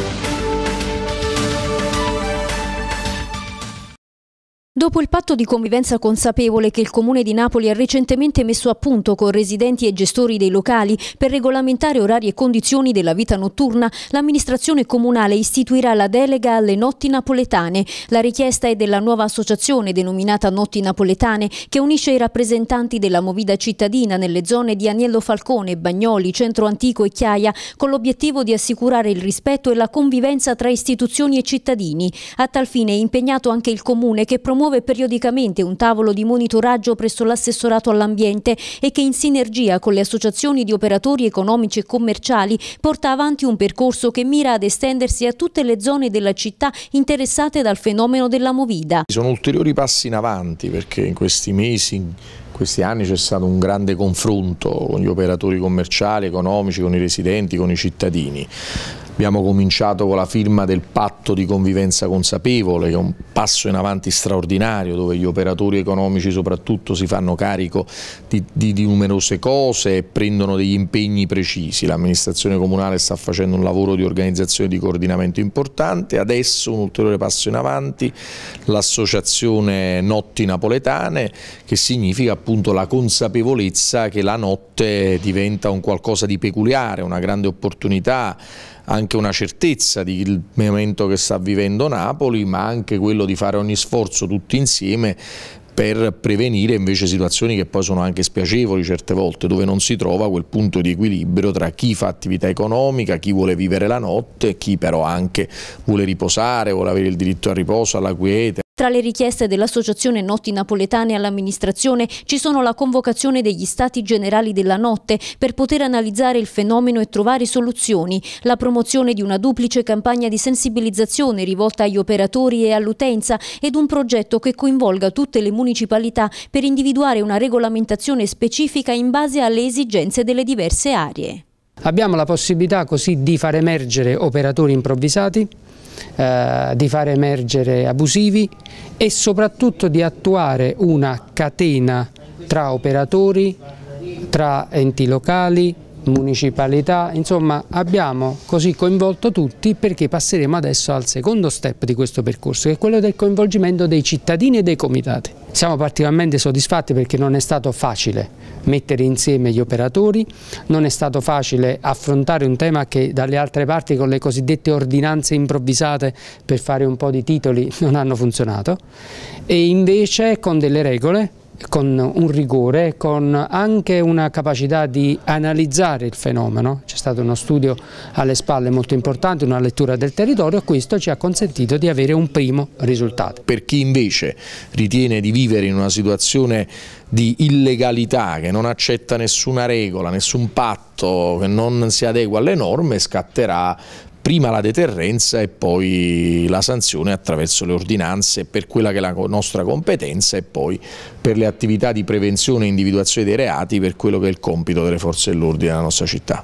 Thank you. Dopo il patto di convivenza consapevole che il Comune di Napoli ha recentemente messo a punto con residenti e gestori dei locali per regolamentare orari e condizioni della vita notturna, l'amministrazione comunale istituirà la delega alle notti napoletane. La richiesta è della nuova associazione denominata Notti Napoletane che unisce i rappresentanti della movida cittadina nelle zone di Agnello Falcone, Bagnoli, Centro Antico e Chiaia con l'obiettivo di assicurare il rispetto e la convivenza tra istituzioni e cittadini. A tal fine è impegnato anche il Comune che promuove muove periodicamente un tavolo di monitoraggio presso l'assessorato all'ambiente e che in sinergia con le associazioni di operatori economici e commerciali porta avanti un percorso che mira ad estendersi a tutte le zone della città interessate dal fenomeno della movida. Sono ulteriori passi in avanti perché in questi mesi questi anni c'è stato un grande confronto con gli operatori commerciali, economici, con i residenti, con i cittadini. Abbiamo cominciato con la firma del patto di convivenza consapevole, che è un passo in avanti straordinario dove gli operatori economici soprattutto si fanno carico di, di, di numerose cose e prendono degli impegni precisi. L'amministrazione comunale sta facendo un lavoro di organizzazione e di coordinamento importante, adesso un ulteriore passo in avanti, l'associazione Notti Napoletane che significa appunto appunto la consapevolezza che la notte diventa un qualcosa di peculiare, una grande opportunità, anche una certezza del momento che sta vivendo Napoli, ma anche quello di fare ogni sforzo tutti insieme per prevenire invece situazioni che poi sono anche spiacevoli certe volte, dove non si trova quel punto di equilibrio tra chi fa attività economica, chi vuole vivere la notte, chi però anche vuole riposare, vuole avere il diritto al riposo, alla quiete. Tra le richieste dell'Associazione Notti Napoletane all'amministrazione ci sono la convocazione degli stati generali della notte per poter analizzare il fenomeno e trovare soluzioni, la promozione di una duplice campagna di sensibilizzazione rivolta agli operatori e all'utenza ed un progetto che coinvolga tutte le municipalità per individuare una regolamentazione specifica in base alle esigenze delle diverse aree. Abbiamo la possibilità così di far emergere operatori improvvisati, eh, di far emergere abusivi e soprattutto di attuare una catena tra operatori, tra enti locali, municipalità, insomma abbiamo così coinvolto tutti perché passeremo adesso al secondo step di questo percorso che è quello del coinvolgimento dei cittadini e dei comitati. Siamo particolarmente soddisfatti perché non è stato facile mettere insieme gli operatori, non è stato facile affrontare un tema che dalle altre parti con le cosiddette ordinanze improvvisate per fare un po' di titoli non hanno funzionato e invece con delle regole con un rigore, con anche una capacità di analizzare il fenomeno, c'è stato uno studio alle spalle molto importante, una lettura del territorio, questo ci ha consentito di avere un primo risultato. Per chi invece ritiene di vivere in una situazione di illegalità, che non accetta nessuna regola, nessun patto, che non si adegua alle norme, scatterà prima la deterrenza e poi la sanzione attraverso le ordinanze per quella che è la nostra competenza e poi per le attività di prevenzione e individuazione dei reati per quello che è il compito delle forze dell'ordine della nostra città.